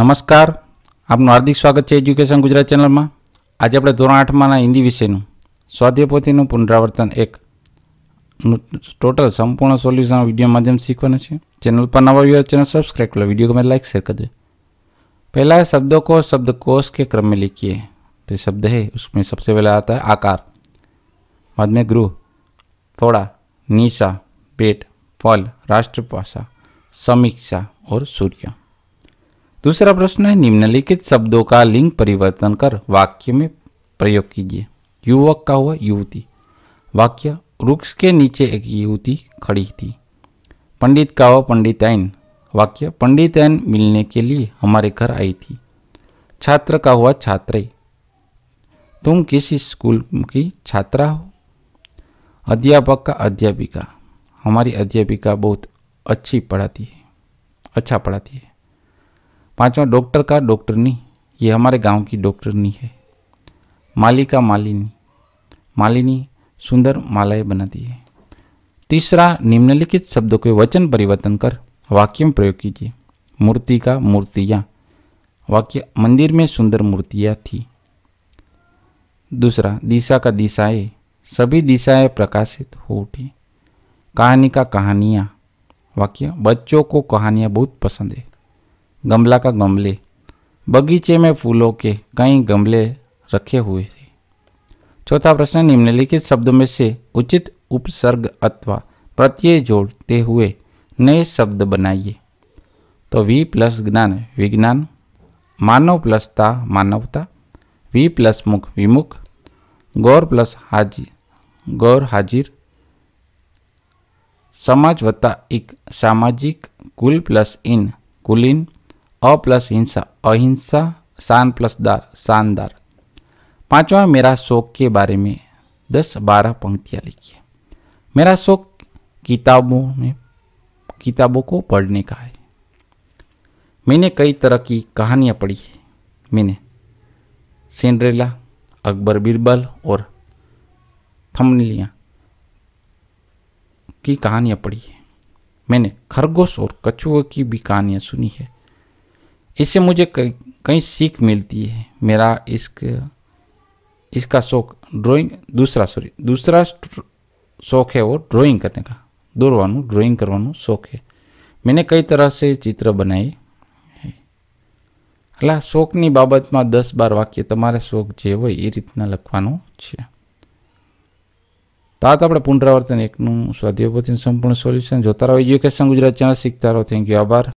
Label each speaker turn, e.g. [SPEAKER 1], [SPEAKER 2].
[SPEAKER 1] नमस्कार आपनो हार्दिक स्वागत छे एजुकेशन गुजरात चैनल मा आज आपण ધોરણ 8 માના હિન્દી વિષયનો સ્વાધ્યાય પોથીનો પુનરાવર્તન એક નો ટોટલ સંપૂર્ણ સોલ્યુશન વિડિયો માધ્યમ શીખવાનો છે ચેનલ પર નવો વિયો ચેનલ સબસ્ક્રાઇબ કરો વિડિયોને લાઈક શેર કરજો પહેલા શબ્દકોશ શબ્દકોશ કે ક્રમ મે લખીએ તો શબ્દ હે उसमे सबसे पहले आता है आकार बाद में गृह थोड़ा निशा पेट फल राष्ट्रभाषा समीक्षा और सूर्य दूसरा प्रश्न है निम्नलिखित शब्दों का लिंग परिवर्तन कर वाक्य में प्रयोग कीजिए युवक का हुआ युवती वाक्य वृक्ष के नीचे एक युवती खड़ी थी पंडित का हुआ पंडिताइन वाक्य पंडितायन मिलने के लिए हमारे घर आई थी छात्र का हुआ छात्रे तुम किस स्कूल की छात्रा हो अध्यापक का अध्यापिका हमारी अध्यापिका बहुत अच्छी पढ़ाती है अच्छा पढ़ाती है पांचवा डॉक्टर का डॉक्टरनी ये हमारे गांव की डॉक्टरनी है माली का मालिनी मालिनी सुंदर मालाएं बनाती है तीसरा निम्नलिखित शब्दों के वचन परिवर्तन कर वाक्य में प्रयोग कीजिए मूर्ति का मूर्तियाँ वाक्य मंदिर में सुंदर मूर्तियाँ थी दूसरा दिशा का दिशाएं सभी दिशाएं प्रकाशित हो उठी कहानी का कहानियाँ वाक्य बच्चों को कहानियाँ बहुत पसंद है गमला का गमले बगीचे में फूलों के कई गमले रखे हुए थे चौथा प्रश्न निम्नलिखित शब्द में से उचित उपसर्ग अथवा प्रत्यय जोड़ते हुए नए शब्द बनाइए तो वी प्लस ज्ञान विज्ञान मानव प्लस ता मानवता वी प्लस मुख विमुख गौर प्लस हाजिर गौर हाजिर समाज वत्ता एक सामाजिक कुल प्लस इन कुलीन अ प्लस हिंसा अहिंसा शान प्लस दार शानदार पांचवा मेरा शौक के बारे में दस बारह पंक्तियां लिखिए मेरा शौक किताबों में किताबों को पढ़ने का है मैंने कई तरह की कहानियां पढ़ी है मैंने सिंड्रेला अकबर बिरबल और थमलिया की कहानियां पढ़ी है मैंने खरगोश और कछुओं की भी कहानियां सुनी है इससे मुझे कई सीख मिलती है मेरा इसक इसका शौक ड्राइंग दूसरा सॉरी दूसरा शौक है वो ड्राइंग करने का दौड़वानू ड्राइंग करवानू शौक है मैंने कई तरह से चित्र बनाए अला शौकनी बाबत में दस बार वाक्य तेरे शौक जो हो रीतना लखवा तात अपने पुनरावर्तन एक स्वाध्यापति संपूर्ण सोल्यूशन जो रहो एज्युकेशन गुजरात चैनल सीखता रहो थैंक यू आभार